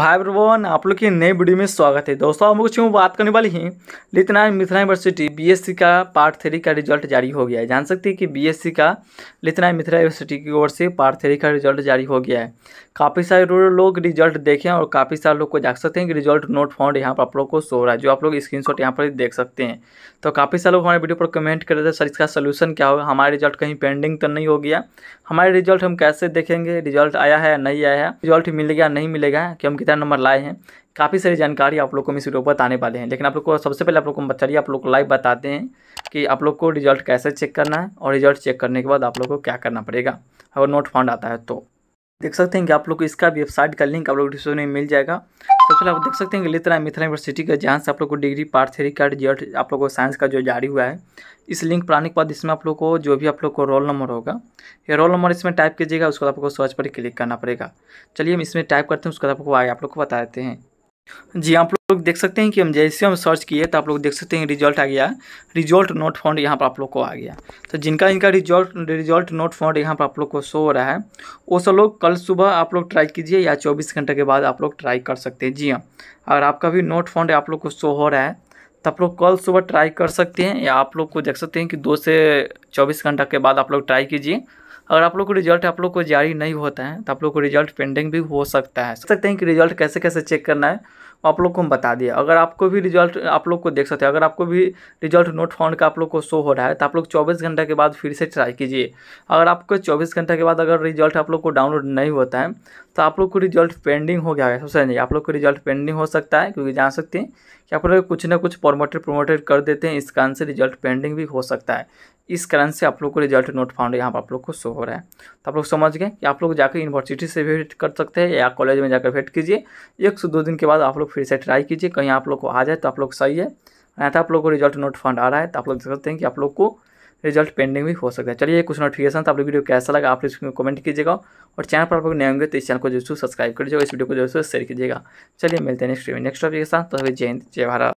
भाई ब्रवन आप लोग की नई वीडियो में स्वागत है दोस्तों हम कुछ बात करने वाली हैं लितनारायण मिथिला यूनिवर्सिटी बीएससी का पार्ट थ्री का रिजल्ट जारी हो गया है जान सकते हैं कि बीएससी का लितनारायण मिथिला यूनिवर्सिटी की ओर से पार्ट थ्री का रिजल्ट जारी हो गया है काफ़ी सारे लोग रिजल्ट देखें और काफ़ी सारे लोग को जान सकते हैं कि रिजल्ट नोट फाउंड यहाँ पर आप लोग को सो रहा है जो आप लोग स्क्रीन शॉट यहाँ पर देख सकते हैं तो काफ़ी सारे लोग हमारे वीडियो पर कमेंट कर रहे थे सर इसका सोल्यूशन क्या होगा हमारा रिजल्ट कहीं पेंडिंग तो नहीं हो गया हमारे रिजल्ट हम कैसे देखेंगे रिजल्ट आया है नहीं आया है रिजल्ट मिलेगा नहीं मिलेगा कि हम कितना नंबर लाए हैं काफ़ी सारी जानकारी आप लोग को हम इस वीडियो पर बताने वाले हैं लेकिन आप लोग को सबसे पहले आप लोग को चलिए आप लोग को लाइव बताते हैं कि आप लोग को रिजल्ट कैसे चेक करना है और रिजल्ट चेक करने के बाद आप लोग को क्या करना पड़ेगा अगर नोट फाउंड आता है तो देख सकते हैं कि आप लोग को इसका वेबसाइट का लिंक आप लोग डिस्क्रिप्शन में मिल जाएगा सबसे तो पहले आप देख सकते हैं कि लेते मिथिला यूनिवर्सिटी का जहाँ से आप लोग को डिग्री पार्ट थ्री का रिजल्ट आप लोग को साइंस का जो जारी हुआ है इस लिंक पर आने के बाद इसमें आप लोग को जो भी आप लोग को रोल नंबर होगा ये रोल नंबर इसमें टाइप कीजिएगा उसके बाद आपको सर्च पर क्लिक करना पड़ेगा चलिए हम इसमें टाइप करते हैं उसके बाद आपको आगे आप लोग को बता देते हैं जी आप लोग देख सकते हैं कि हम जैसे हम सर्च किए तो आप लोग देख सकते हैं रिजल्ट आ गया रिजल्ट नोट फाउंड यहाँ पर आप लोग को आ गया तो जिनका इनका रिजल्ट रिजल्ट नोट फाउंड यहाँ पर आप लोग को शो हो रहा है वो सब लोग कल सुबह आप लोग ट्राई कीजिए या चौबीस घंटे के बाद आप लोग ट्राई कर सकते हैं जी हाँ अगर आपका भी नोट फाउंड आप लोग को शो हो रहा है तो आप लोग कल सुबह ट्राई कर सकते हैं या आप लोग को देख सकते हैं कि दो से चौबीस घंटा के बाद आप लोग ट्राई कीजिए अगर आप लोग को रिजल्ट आप लोग को जारी नहीं होता है तो आप लोग को रिजल्ट पेंडिंग भी हो सकता है सकते हैं कि रिजल्ट कैसे कैसे चेक करना है आप लोग को हम बता दिए अगर आपको भी रिजल्ट आप लोग को देख सकते हैं अगर आपको भी रिजल्ट नोट फाउंड का आप लोग को शो हो रहा है तो आप लोग चौबीस घंटा के बाद फिर से ट्राई कीजिए अगर आपको चौबीस घंटा के बाद अगर रिजल्ट आप लोग को डाउनलोड नहीं होता है तो आप लोग को रिजल्ट पेंडिंग हो गया है सबसे नहीं आप लोग को रिजल्ट पेंडिंग हो सकता है क्योंकि जान सकते हैं कि आप लोग कुछ ना कुछ प्रोमोटेड प्रोमोटेड कर देते हैं इस कारण से रिजल्ट पेंडिंग भी हो सकता है इस कारण से आप लोग को रिजल्ट नोट फाउंड यहाँ पर आप लोग को शो हो रहा है तो आप लोग समझ गए कि आप लोग जाकर यूनिवर्सिटी से भी कर सकते हैं या कॉलेज में जाकर भेंट कीजिए एक से दो दिन के बाद आप लोग फिर से ट्राई कीजिए कहीं आप लोग को आ जाए तो आप लोग सही है था तो आप लोग को रिजल्ट नोट फंड आ रहा है तो आप लोग देख सकते हैं कि आप लोग को रिजल्ट पेंडिंग भी हो सकता है चलिए कुछ नोटिफिकेशन आप लोग वीडियो कैसा लगा आप इसमें कमेंट कीजिएगा और चैनल पर आप लोग नए होंगे तो इस चैनल को जो सब्सक्राइब कर दीजिएगा इस वीडियो को जो शेयर कीजिएगा चलिए मिलते हैं नेक्स्ट नेक्स्ट टॉपिक के साथ तो जय हिंद जय भारत